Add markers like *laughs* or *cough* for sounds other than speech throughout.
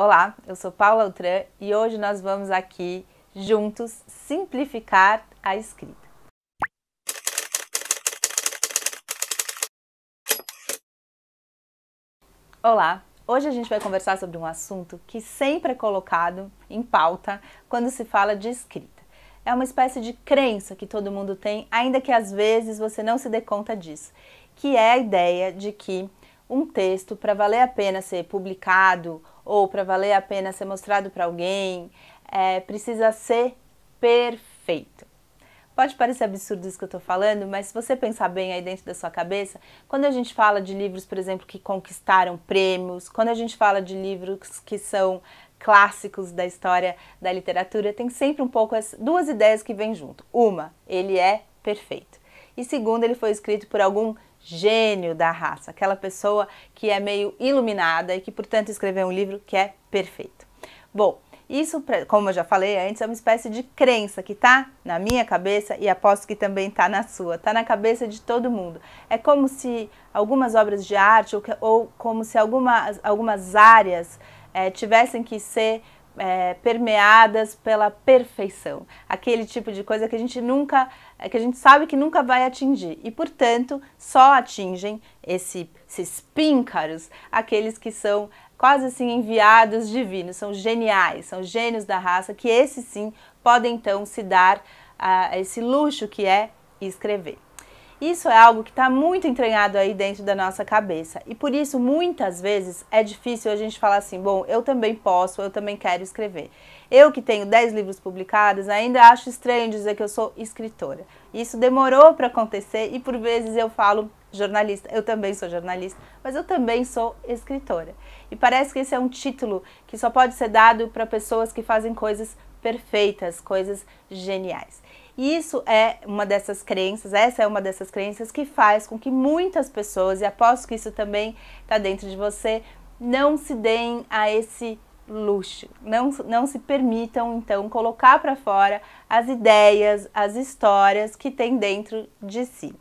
Olá, eu sou Paula Altran e hoje nós vamos aqui juntos simplificar a escrita. Olá, hoje a gente vai conversar sobre um assunto que sempre é colocado em pauta quando se fala de escrita. É uma espécie de crença que todo mundo tem, ainda que às vezes você não se dê conta disso, que é a ideia de que um texto, para valer a pena ser publicado ou para valer a pena ser mostrado para alguém, é, precisa ser perfeito. Pode parecer absurdo isso que eu estou falando, mas se você pensar bem aí dentro da sua cabeça, quando a gente fala de livros, por exemplo, que conquistaram prêmios, quando a gente fala de livros que são clássicos da história da literatura, tem sempre um pouco as duas ideias que vêm junto. Uma, ele é perfeito. E segundo, ele foi escrito por algum gênio da raça, aquela pessoa que é meio iluminada e que, portanto, escreveu um livro que é perfeito. Bom, isso, como eu já falei antes, é uma espécie de crença que está na minha cabeça e aposto que também está na sua, está na cabeça de todo mundo. É como se algumas obras de arte ou, ou como se algumas, algumas áreas é, tivessem que ser é, permeadas pela perfeição, aquele tipo de coisa que a gente nunca é que a gente sabe que nunca vai atingir e, portanto, só atingem esse, esses píncaros aqueles que são quase assim enviados divinos, são geniais, são gênios da raça, que esses sim podem então se dar a, ah, a esse luxo que é escrever. Isso é algo que está muito entranhado aí dentro da nossa cabeça e por isso muitas vezes é difícil a gente falar assim: bom, eu também posso, eu também quero escrever. Eu que tenho 10 livros publicados, ainda acho estranho dizer que eu sou escritora. Isso demorou para acontecer e por vezes eu falo jornalista. Eu também sou jornalista, mas eu também sou escritora. E parece que esse é um título que só pode ser dado para pessoas que fazem coisas perfeitas, coisas geniais. E isso é uma dessas crenças, essa é uma dessas crenças que faz com que muitas pessoas, e aposto que isso também está dentro de você, não se deem a esse luxo. Não, não se permitam, então, colocar para fora as ideias, as histórias que tem dentro de si.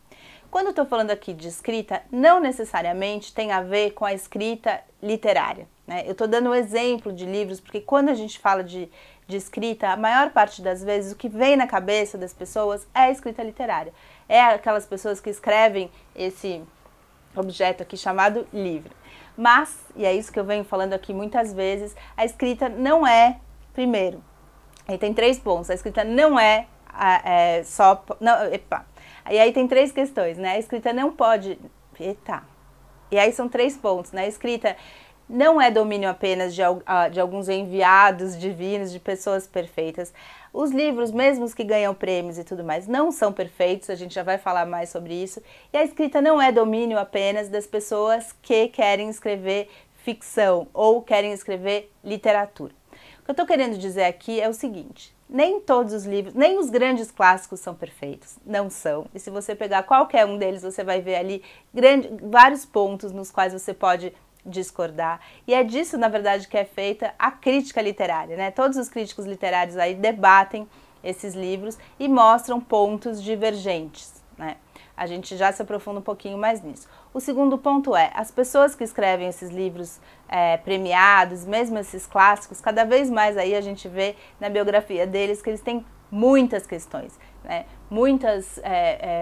Quando eu estou falando aqui de escrita, não necessariamente tem a ver com a escrita literária. Né? Eu estou dando um exemplo de livros, porque quando a gente fala de, de escrita, a maior parte das vezes o que vem na cabeça das pessoas é a escrita literária. É aquelas pessoas que escrevem esse objeto aqui chamado livro. Mas, e é isso que eu venho falando aqui muitas vezes, a escrita não é, primeiro, aí tem três pontos, a escrita não é, é, é só. Não, epa. E aí tem três questões, né? A escrita não pode. Eita. E aí são três pontos, né? A escrita não é domínio apenas de, ah, de, alguns enviados divinos, de pessoas perfeitas. Os livros, mesmo que ganham prêmios e tudo mais, não são perfeitos, a gente já vai falar mais sobre isso. E a escrita não é domínio apenas das pessoas que querem escrever ficção ou querem escrever literatura. O que eu estou querendo dizer aqui é o seguinte: nem todos os livros, nem os grandes clássicos são perfeitos, não são. E se você pegar qualquer um deles, você vai ver ali grande, vários pontos nos quais você pode discordar. E é disso, na verdade, que é feita a crítica literária, né? Todos os críticos literários aí debatem esses livros e mostram pontos divergentes, né? A gente já se aprofunda um pouquinho mais nisso. O segundo ponto é, as pessoas que escrevem esses livros é, premiados, mesmo esses clássicos, cada vez mais aí a gente vê na biografia deles que eles têm muitas questões, né? muitas, é,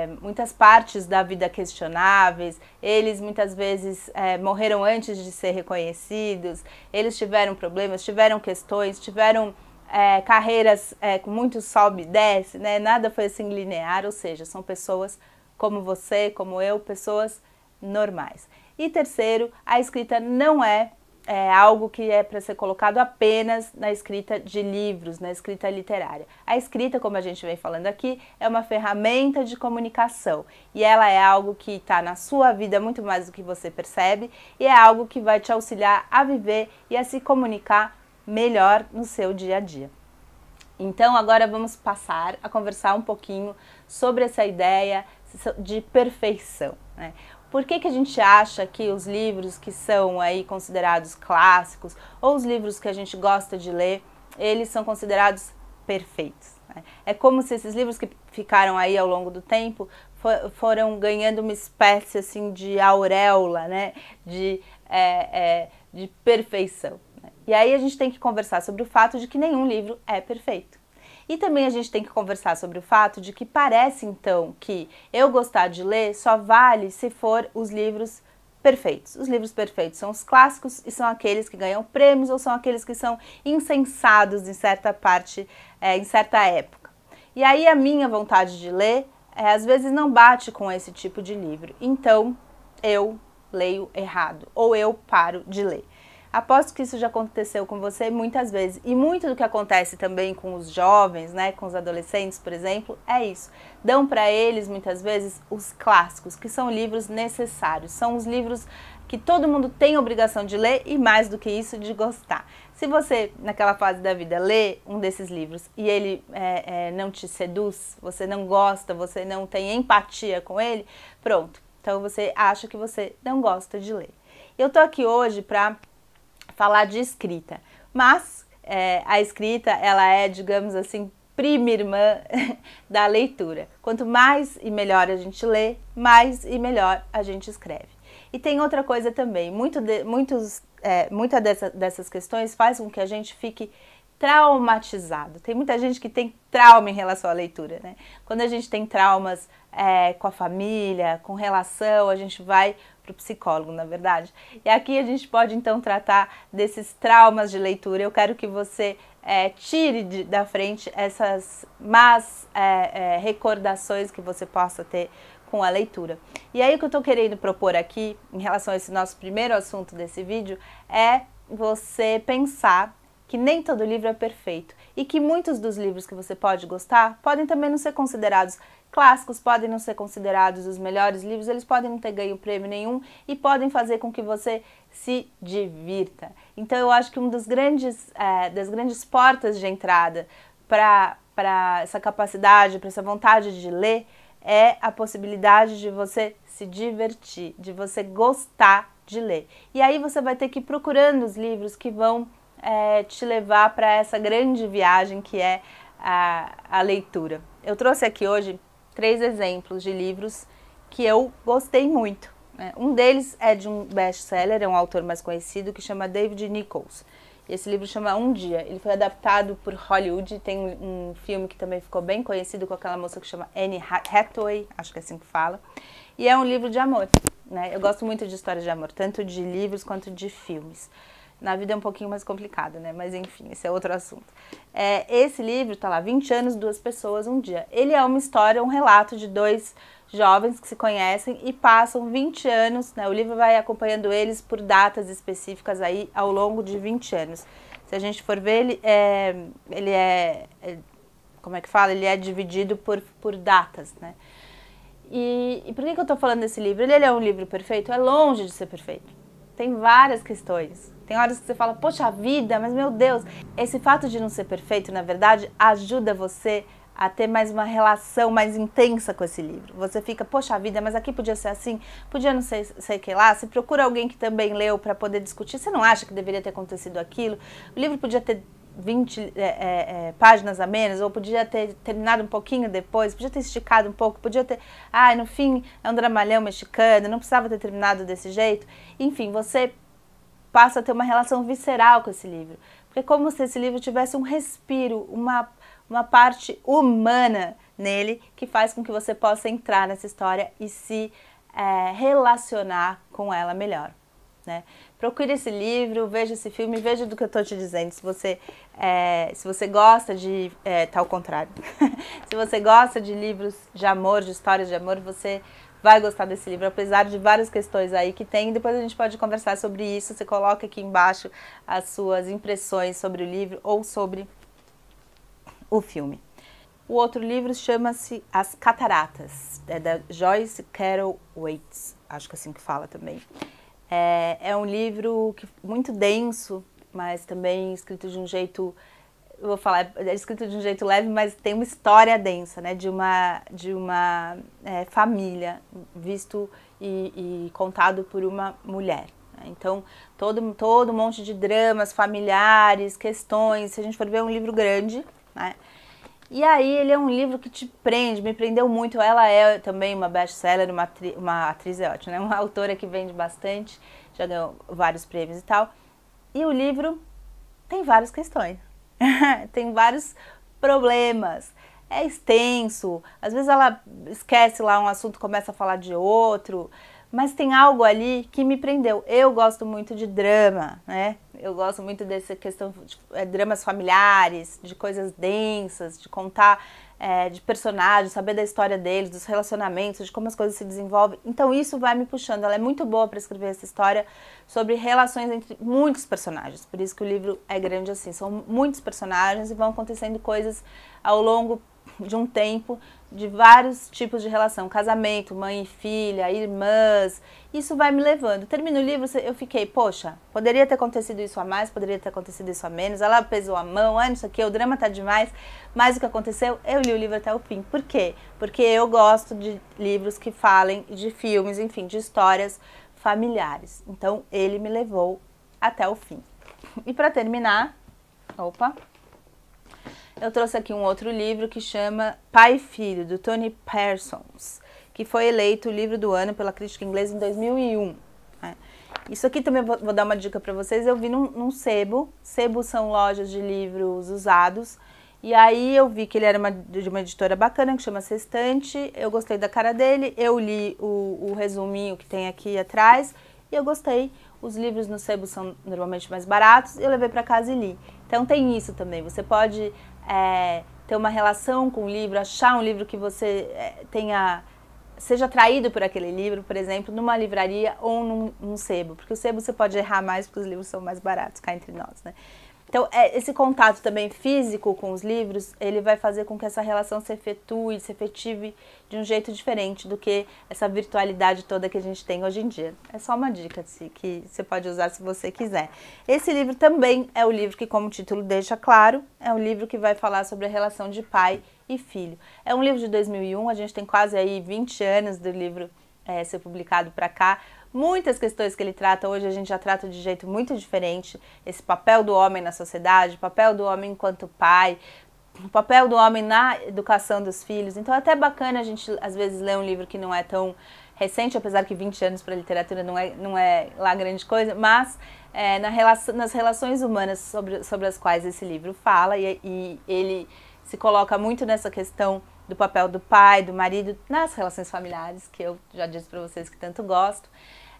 é, muitas partes da vida questionáveis, eles muitas vezes é, morreram antes de ser reconhecidos, eles tiveram problemas, tiveram questões, tiveram é, carreiras é, com muito sobe e desce, né? nada foi assim linear, ou seja, são pessoas como você, como eu, pessoas normais. E terceiro, a escrita não é é algo que é para ser colocado apenas na escrita de livros, na escrita literária. A escrita, como a gente vem falando aqui, é uma ferramenta de comunicação e ela é algo que está na sua vida muito mais do que você percebe e é algo que vai te auxiliar a viver e a se comunicar melhor no seu dia a dia. Então, agora vamos passar a conversar um pouquinho sobre essa ideia de perfeição. Né? Por que, que a gente acha que os livros que são aí considerados clássicos ou os livros que a gente gosta de ler, eles são considerados perfeitos? Né? É como se esses livros que ficaram aí ao longo do tempo for, foram ganhando uma espécie assim de auréola, né? De, é, é, de perfeição. Né? E aí a gente tem que conversar sobre o fato de que nenhum livro é perfeito. E também a gente tem que conversar sobre o fato de que parece então que eu gostar de ler só vale se for os livros perfeitos. Os livros perfeitos são os clássicos e são aqueles que ganham prêmios ou são aqueles que são incensados em certa parte, é, em certa época. E aí a minha vontade de ler é, às vezes não bate com esse tipo de livro. Então eu leio errado ou eu paro de ler. Aposto que isso já aconteceu com você muitas vezes. E muito do que acontece também com os jovens, né, com os adolescentes, por exemplo, é isso. Dão para eles muitas vezes os clássicos, que são livros necessários, são os livros que todo mundo tem obrigação de ler e mais do que isso de gostar. Se você naquela fase da vida lê um desses livros e ele é, é, não te seduz, você não gosta, você não tem empatia com ele, pronto. Então você acha que você não gosta de ler. Eu tô aqui hoje para falar de escrita. Mas é, a escrita, ela é, digamos assim, prima irmã *laughs* da leitura. Quanto mais e melhor a gente lê, mais e melhor a gente escreve. E tem outra coisa também, muito de, muitos, é, muita dessa, dessas questões faz com que a gente fique traumatizado. Tem muita gente que tem trauma em relação à leitura, né? Quando a gente tem traumas é, com a família, com relação, a gente vai para o psicólogo, na verdade. E aqui a gente pode então tratar desses traumas de leitura. Eu quero que você é, tire de, da frente essas más é, é, recordações que você possa ter com a leitura. E aí o que eu estou querendo propor aqui, em relação a esse nosso primeiro assunto desse vídeo, é você pensar que nem todo livro é perfeito e que muitos dos livros que você pode gostar podem também não ser considerados clássicos, podem não ser considerados os melhores livros, eles podem não ter ganho prêmio nenhum e podem fazer com que você se divirta. Então eu acho que uma das grandes, é, das grandes portas de entrada para essa capacidade, para essa vontade de ler, é a possibilidade de você se divertir, de você gostar de ler. E aí você vai ter que ir procurando os livros que vão é, te levar para essa grande viagem que é a, a leitura. Eu trouxe aqui hoje três exemplos de livros que eu gostei muito. Né? Um deles é de um best-seller, é um autor mais conhecido, que chama David Nichols. Esse livro chama Um Dia. Ele foi adaptado por Hollywood. Tem um, filme que também ficou bem conhecido com aquela moça que chama Anne Hathaway, acho que é assim que fala. E é um livro de amor. Né? Eu gosto muito de histórias de amor, tanto de livros quanto de filmes. Na vida é um pouquinho mais complicado, né? Mas enfim, esse é outro assunto. É, esse livro tá lá, 20 anos, duas pessoas, um dia. Ele é uma história, um relato de dois jovens que se conhecem e passam 20 anos, né? O livro vai acompanhando eles por datas específicas aí ao longo de 20 anos. Se a gente for ver, ele é, ele é, é como é que fala? Ele é dividido por, por datas, né? E, e por que, que eu estou falando desse livro? Ele, ele é um livro perfeito? É longe de ser perfeito. Tem várias questões tem horas que você fala, poxa vida, mas meu Deus. Esse fato de não ser perfeito, na verdade, ajuda você a ter mais uma relação mais intensa com esse livro. Você fica, poxa vida, mas aqui podia ser assim, podia não sei, sei que lá. Se procura alguém que também leu para poder discutir, você não acha que deveria ter acontecido aquilo? O livro podia ter 20 é, é, é, páginas a menos, ou podia ter terminado um pouquinho depois, podia ter esticado um pouco, podia ter. Ah, no fim é um dramalhão mexicano, não precisava ter terminado desse jeito. Enfim, você passo a ter uma relação visceral com esse livro. Porque é como se esse livro tivesse um respiro, uma, uma parte humana nele que faz com que você possa entrar nessa história e se é, relacionar com ela melhor. Né? Procure esse livro, veja esse filme, veja do que eu estou te dizendo. Se você, é, se você gosta de. É, tá ao contrário. *laughs* se você gosta de livros de amor, de histórias de amor, você vai gostar desse livro, apesar de várias questões aí que tem. Depois a gente pode conversar sobre isso. Você coloca aqui embaixo as suas impressões sobre o livro ou sobre o filme. O outro livro chama-se As Cataratas, é da Joyce Carol Waits, acho que é assim que fala também. É, é um livro que, muito denso, mas também escrito de um jeito eu vou falar, é escrito de um jeito leve, mas tem uma história densa, né? De uma, de uma é, família, visto e, e, contado por uma mulher. Né? Então, todo, todo um monte de dramas familiares, questões. Se a gente for ver, é um livro grande, né? E aí ele é um livro que te prende, me prendeu muito. Ela é também uma best-seller, uma, uma atriz é ótima, né? Uma autora que vende bastante, já ganhou vários prêmios e tal. E o livro tem várias questões. *laughs* tem vários problemas. É extenso, às vezes ela esquece lá um assunto, começa a falar de outro, mas tem algo ali que me prendeu. Eu gosto muito de drama, né? Eu gosto muito dessa questão de é, dramas familiares, de coisas densas, de contar é, de personagens, saber da história deles, dos relacionamentos, de como as coisas se desenvolvem. Então isso vai me puxando. Ela é muito boa para escrever essa história sobre relações entre muitos personagens. Por isso que o livro é grande assim. São muitos personagens e vão acontecendo coisas ao longo *laughs* de um tempo de vários tipos de relação, casamento, mãe e filha, irmãs. Isso vai me levando. Termino o livro, eu fiquei, poxa, poderia ter acontecido isso a mais, poderia ter acontecido isso a menos. Ela pesou a mão, ah, isso aqui, o drama tá demais. Mas o que aconteceu, eu li o livro até o fim. Por quê? Porque eu gosto de livros que falem de filmes, enfim, de histórias familiares. Então, ele me levou até o fim. E para terminar, opa, eu trouxe aqui um outro livro que chama Pai e Filho, do Tony Parsons, que foi eleito o livro do ano pela crítica inglesa em 2001. Né? Isso aqui também vou, vou dar uma dica para vocês. Eu vi num, num sebo. Sebo são lojas de livros usados. E aí eu vi que ele era uma, de uma editora bacana que chama Sextante. Eu gostei da cara dele. Eu li o, o resuminho que tem aqui atrás e eu gostei. Os livros no sebo são normalmente mais baratos. Eu levei para casa e li. Então tem isso também. Você pode é, ter uma relação com o livro, achar um livro que você é, tenha seja atraído por aquele livro, por exemplo, numa livraria ou num, num sebo, porque o sebo você pode errar mais porque os livros são mais baratos, cá entre nós, né? Então, é, esse contato também físico com os livros, ele vai fazer com que essa relação se efetue, se efetive de um jeito diferente do que essa virtualidade toda que a gente tem hoje em dia. É só uma dica que você pode usar se você quiser. Esse livro também é o livro que, como o título deixa claro, é um livro que vai falar sobre a relação de pai e filho. É um livro de 2001, a gente tem quase aí 20 anos do livro é, ser publicado para cá. Muitas questões que ele trata hoje a gente já trata de jeito muito diferente. Esse papel do homem na sociedade, papel do homem enquanto pai, o papel do homem na educação dos filhos. Então é até bacana a gente às vezes ler um livro que não é tão recente, apesar que 20 anos para a literatura não é, não é lá grande coisa, mas é, na relação, nas relações humanas sobre, sobre as quais esse livro fala, e, e ele se coloca muito nessa questão do papel do pai, do marido, nas relações familiares, que eu já disse para vocês que tanto gosto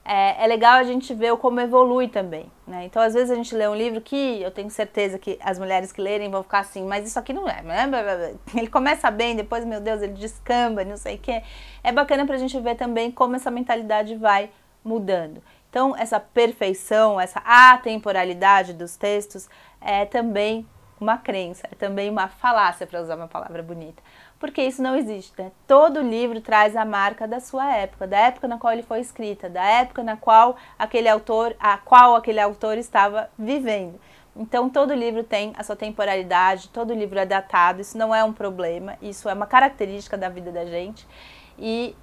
é, é, legal a gente ver como evolui também. Né? Então, às vezes a gente lê um livro que eu tenho certeza que as mulheres que lerem vão ficar assim, mas isso aqui não é. Né? *laughs* Ele começa bem, depois, meu Deus, ele descamba, não sei o quê. É bacana para a gente ver também como essa mentalidade vai mudando. Então, essa perfeição, essa atemporalidade dos textos é também uma crença, é também uma falácia, para usar uma palavra bonita porque isso não existe. Né? Todo livro traz a marca da sua época, da época na qual ele foi escrita, da época na qual aquele autor, a qual aquele autor estava vivendo. Então todo livro tem a sua temporalidade, todo livro é datado, isso não é um problema, isso é uma característica da vida da gente e,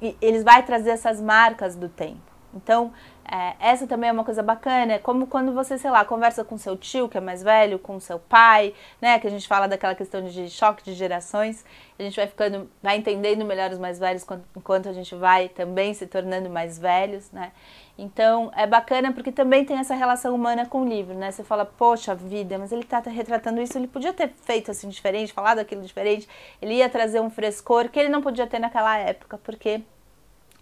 e eles vai trazer essas marcas do tempo. Então é, essa também é uma coisa bacana, é como quando você, sei lá, conversa com seu tio, que é mais velho, com seu pai, né? Que a gente fala daquela questão de choque de gerações. A gente vai ficando, vai entendendo melhor os mais velhos enquanto a gente vai também se tornando mais velhos, né? Então é bacana porque também tem essa relação humana com o livro, né? Você fala, poxa vida, mas ele está retratando isso, ele podia ter feito assim diferente, falado aquilo diferente, ele ia trazer um frescor que ele não podia ter naquela época, porque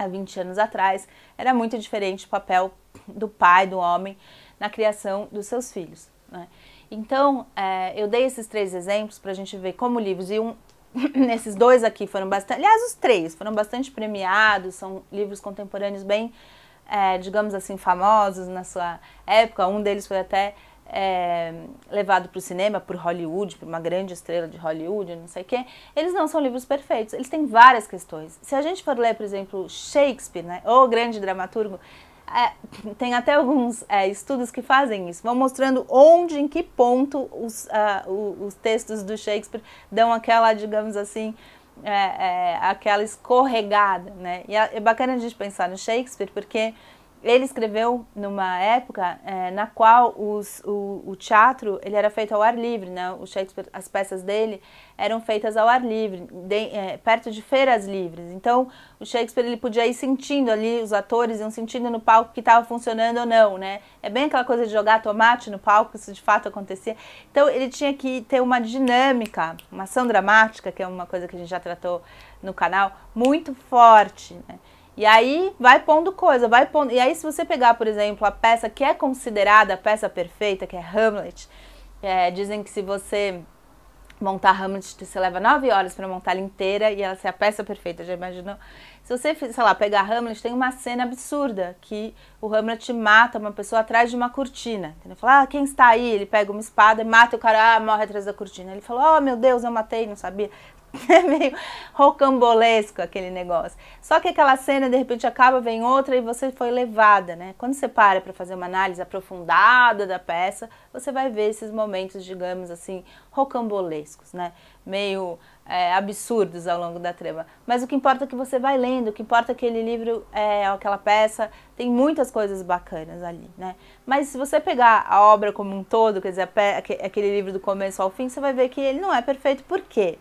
há 20 anos atrás, era muito diferente o papel do pai, do homem, na criação dos seus filhos. Né? Então, é, eu dei esses três exemplos para a gente ver como livros, e um, *coughs* esses dois aqui foram bastante, aliás, os três foram bastante premiados, são livros contemporâneos bem, é, digamos assim, famosos na sua época. Um deles foi até é, levado para o cinema, por Hollywood, por uma grande estrela de Hollywood, não sei o quê, eles não são livros perfeitos, eles têm várias questões. Se a gente for ler, por exemplo, Shakespeare, né, o grande dramaturgo, é, *laughs* tem até alguns é, estudos que fazem isso, vão mostrando onde, em que ponto os, uh, os textos do Shakespeare dão aquela, digamos assim, é, é, aquela escorregada, né? E é, é bacana a gente pensar no Shakespeare porque ele escreveu numa época é, na qual os, o, o, teatro ele era feito ao ar livre, né? O Shakespeare, as peças dele eram feitas ao ar livre, de, é, perto de feiras livres. Então o Shakespeare ele podia ir sentindo ali, os atores iam sentindo no palco que estava funcionando ou não, né? É bem aquela coisa de jogar tomate no palco, isso de fato acontecia. Então ele tinha que ter uma dinâmica, uma ação dramática, que é uma coisa que a gente já tratou no canal, muito forte, né? E aí vai pondo coisa, vai pondo. E aí, se você pegar, por exemplo, a peça que é considerada a peça perfeita, que é Hamlet, é, dizem que se você montar Hamlet, você leva nove horas para montar ela inteira e ela ser a peça perfeita, já imaginou? Se você, sei lá, pegar Hamlet, tem uma cena absurda que o Hamlet mata uma pessoa atrás de uma cortina. Ele fala, ah, quem está aí? Ele pega uma espada, mata o cara, ah, morre atrás da cortina. Ele falou, oh meu Deus, eu matei, não sabia. *laughs* É meio rocambolesco aquele negócio. Só que aquela cena, de repente, acaba, vem outra e você foi levada, né? Quando você para para fazer uma análise aprofundada da peça, você vai ver esses momentos, digamos assim, rocambolescos, né? Meio é, absurdos ao longo da trama. Mas o que importa é que você vai lendo, o que importa é que aquele livro, é, aquela peça, tem muitas coisas bacanas ali, né? Mas se você pegar a obra como um todo, quer dizer, aquele livro do começo ao fim, você vai ver que ele não é perfeito. Por quê?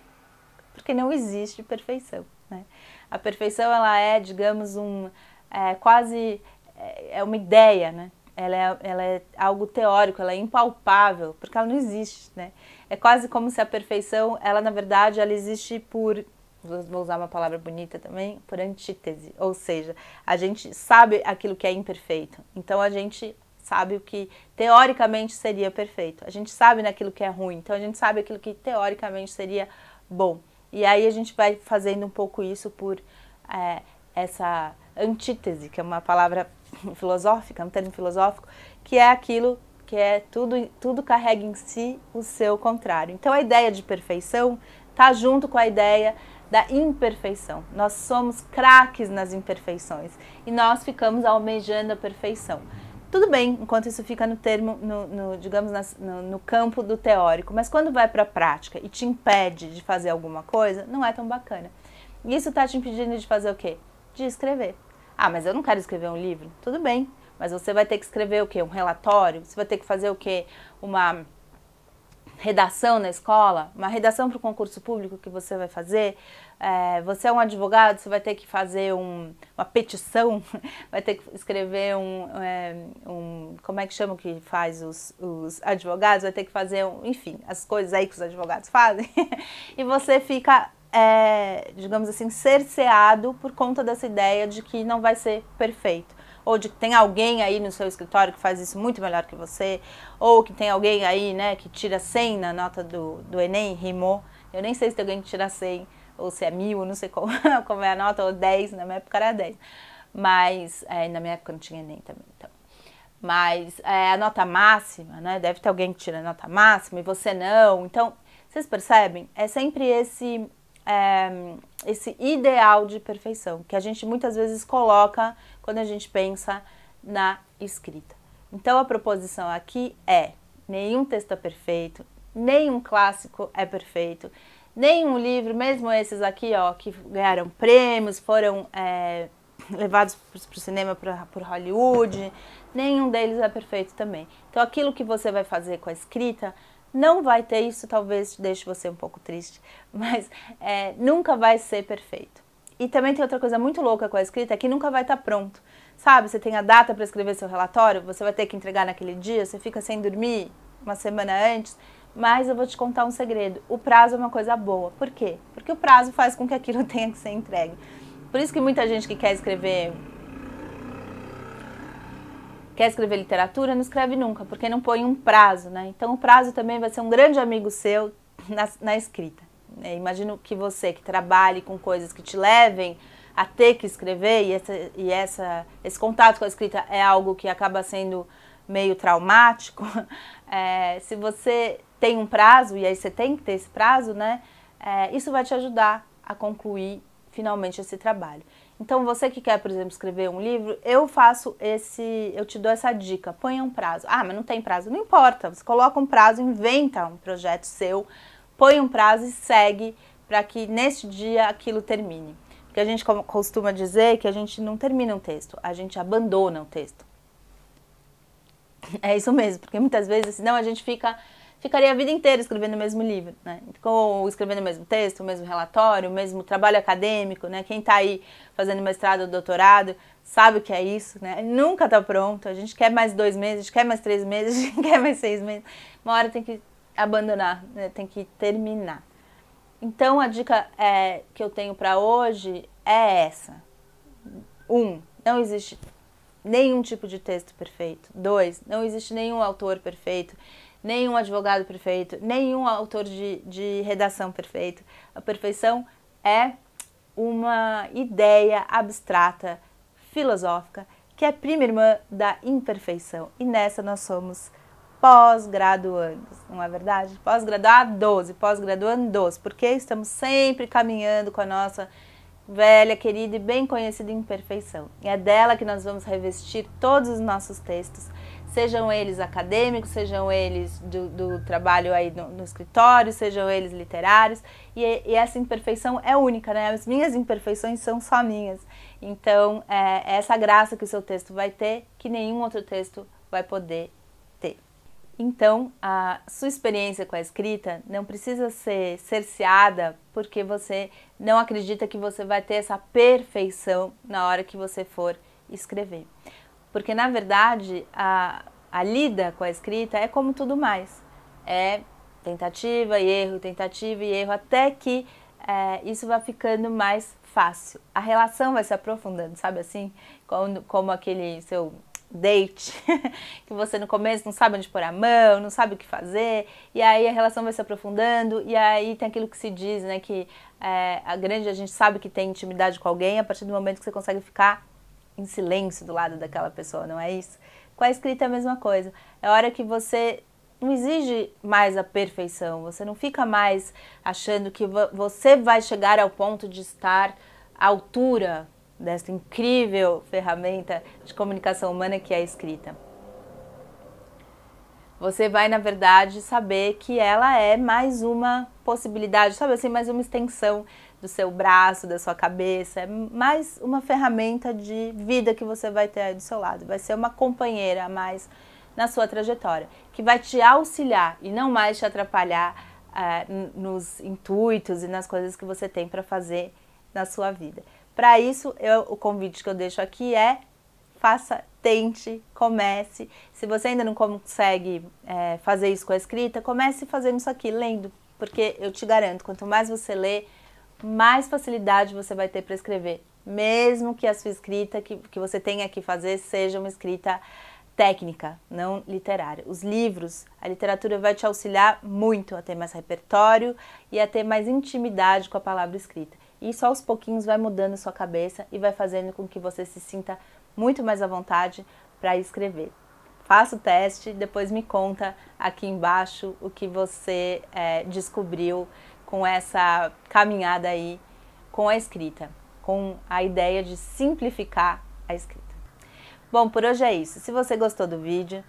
porque não existe perfeição. Né? A perfeição ela é, digamos, um é, quase é, é uma ideia, né? Ela é, ela é algo teórico, ela é impalpável, porque ela não existe, né? É quase como se a perfeição, ela na verdade, ela existe por vou usar uma palavra bonita também, por antítese, ou seja, a gente sabe aquilo que é imperfeito. Então a gente sabe o que teoricamente seria perfeito. A gente sabe naquilo que é ruim, então a gente sabe aquilo que teoricamente seria bom. E aí a gente vai fazendo um pouco isso por é, essa antítese, que é uma palavra *laughs* filosófica, um termo filosófico, que é aquilo que é tudo, tudo carrega em si o seu contrário. Então a ideia de perfeição está junto com a ideia da imperfeição. Nós somos craques nas imperfeições e nós ficamos almejando a perfeição tudo bem, enquanto isso fica no termo, no, no digamos, nas, no, no, campo do teórico. Mas quando vai para a prática e te impede de fazer alguma coisa, não é tão bacana. E isso está te impedindo de fazer o quê? De escrever. Ah, mas eu não quero escrever um livro. Tudo bem, mas você vai ter que escrever o quê? Um relatório? Você vai ter que fazer o quê? Uma redação na escola, uma redação para o concurso público que você vai fazer, é, você é um advogado, você vai ter que fazer um, uma petição, *laughs* vai ter que escrever um, é, um, como é que chama que faz os, os advogados, vai ter que fazer, um, enfim, as coisas aí que os advogados fazem, *laughs* e você fica, é, digamos assim, cerceado por conta dessa ideia de que não vai ser perfeito ou de que tem alguém aí no seu escritório que faz isso muito melhor que você, ou que tem alguém aí, né, que tira 100 na nota do, do Enem, rimou. Eu nem sei se tem alguém que tira 100, ou se é mil, não sei como, *laughs* como é a nota, ou 10, na minha época era 10. Mas, é, na minha época não tinha Enem também, então. Mas é, a nota máxima, né, deve ter alguém que tira a nota máxima e você não. Então, vocês percebem? É sempre esse, é, esse ideal de perfeição que a gente muitas vezes coloca quando a gente pensa na escrita. Então a proposição aqui é: nenhum texto é perfeito, nenhum clássico é perfeito, nenhum livro, mesmo esses aqui, ó, que ganharam prêmios, foram é, *laughs* levados para o cinema, para Hollywood, nenhum deles é perfeito também. Então, aquilo que você vai fazer com a escrita não vai ter isso, talvez deixe você um pouco triste, *laughs* mas é, nunca vai ser perfeito. E também tem outra coisa muito louca com a escrita, é que nunca vai estar tá pronto. Sabe, você tem a data para escrever seu relatório, você vai ter que entregar naquele dia, você fica sem dormir uma semana antes. Mas eu vou te contar um segredo: o prazo é uma coisa boa. Por quê? Porque o prazo faz com que aquilo *laughs* tenha que ser entregue. Por isso que muita gente que quer escrever. Quer escrever literatura, não escreve nunca, porque não põe um prazo, né? Então o prazo também vai ser um grande amigo seu na, na escrita. Né, imagino que você que trabalhe com coisas que te levem a ter que escrever e, essa, e essa, esse contato com a escrita é algo que acaba sendo meio traumático. *laughs* É, se você tem um prazo, e aí você tem que ter esse prazo, né? É, isso vai te ajudar a concluir finalmente esse trabalho. Então, você que quer, por exemplo, escrever um livro, eu faço esse, eu te dou essa dica, ponha um prazo. Ah, mas não tem prazo. Não importa, você coloca um prazo, inventa um projeto seu, põe um prazo e segue para que neste dia aquilo termine. Porque a gente costuma dizer que a gente não termina um texto, a gente abandona o texto. *laughs* É isso mesmo, porque muitas vezes, senão a gente fica ficaria a vida inteira escrevendo o mesmo livro, né? Ou escrevendo o mesmo texto, o mesmo relatório, o mesmo trabalho acadêmico, né? Quem está aí fazendo mestrado ou doutorado sabe o que é isso, né? Nunca está pronto, a gente quer mais dois meses, a gente quer mais três meses, *laughs* a gente quer mais seis meses. Uma hora tem que abandonar, né? tem que terminar. Então a dica é, que eu tenho para hoje é essa: um, não existe nenhum tipo de texto perfeito. Dois, não existe nenhum autor perfeito, nenhum advogado perfeito, nenhum autor de, de redação perfeito. A perfeição é uma ideia abstrata, filosófica, que é prima irmã da imperfeição. E nessa nós somos pós-graduandos, não é verdade? Pós-graduados e pós-graduandos, porque estamos sempre caminhando com a nossa velha, querida e bem conhecida imperfeição. E é dela que nós vamos revestir todos os nossos textos, sejam eles acadêmicos, sejam eles do, do trabalho aí no, no, escritório, sejam eles literários. E, e, essa imperfeição é única, né? As minhas imperfeições são só minhas. Então, é, essa graça que o seu texto vai ter, que nenhum outro texto vai poder então, a sua experiência com a escrita não precisa ser cerceada porque você não acredita que você vai ter essa perfeição na hora que você for escrever. Porque, na verdade, a, a lida com a escrita é como tudo mais: é tentativa e erro, tentativa e erro, até que é, isso vai ficando mais fácil. A relação vai se aprofundando, sabe assim? Como, como aquele seu date, *laughs* que você no começo não sabe onde pôr a mão, não sabe o que fazer, e aí a relação vai se aprofundando, e aí tem aquilo que se diz, né, que é, a grande a gente sabe que tem intimidade com alguém a partir do momento que você consegue ficar em silêncio do lado daquela pessoa, não é isso? Com a escrita é a mesma coisa, é hora que você não exige mais a perfeição, você não fica mais achando que você vai chegar ao ponto de estar à altura desta incrível ferramenta de comunicação humana que é a escrita. Você vai, na verdade, saber que ela é mais uma possibilidade, sabe assim, mais uma extensão do seu braço, da sua cabeça, é mais uma ferramenta de vida que você vai ter aí do seu lado. Vai ser uma companheira a mais na sua trajetória, que vai te auxiliar e não mais te atrapalhar uh, nos intuitos e nas coisas que você tem para fazer na sua vida. Para isso, eu, o convite que eu deixo aqui é faça, tente, comece. Se você ainda não consegue é, fazer isso com a escrita, comece fazendo isso aqui, lendo, porque eu te garanto, quanto mais você lê, mais facilidade você vai ter para escrever. Mesmo que a sua escrita que, que você tenha que fazer seja uma escrita técnica, não literária. Os livros, a literatura vai te auxiliar muito a ter mais repertório e a ter mais intimidade com a palavra escrita. E isso aos pouquinhos vai mudando sua cabeça e vai fazendo com que você se sinta muito mais à vontade para escrever. Faça o teste, depois me conta aqui embaixo o que você é, descobriu com essa caminhada aí com a escrita, com a ideia de simplificar a escrita. Bom, por hoje é isso. Se você gostou do vídeo,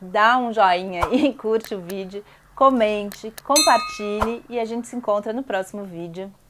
dá um joinha e *laughs* curte o vídeo, comente, compartilhe e a gente se encontra no próximo vídeo.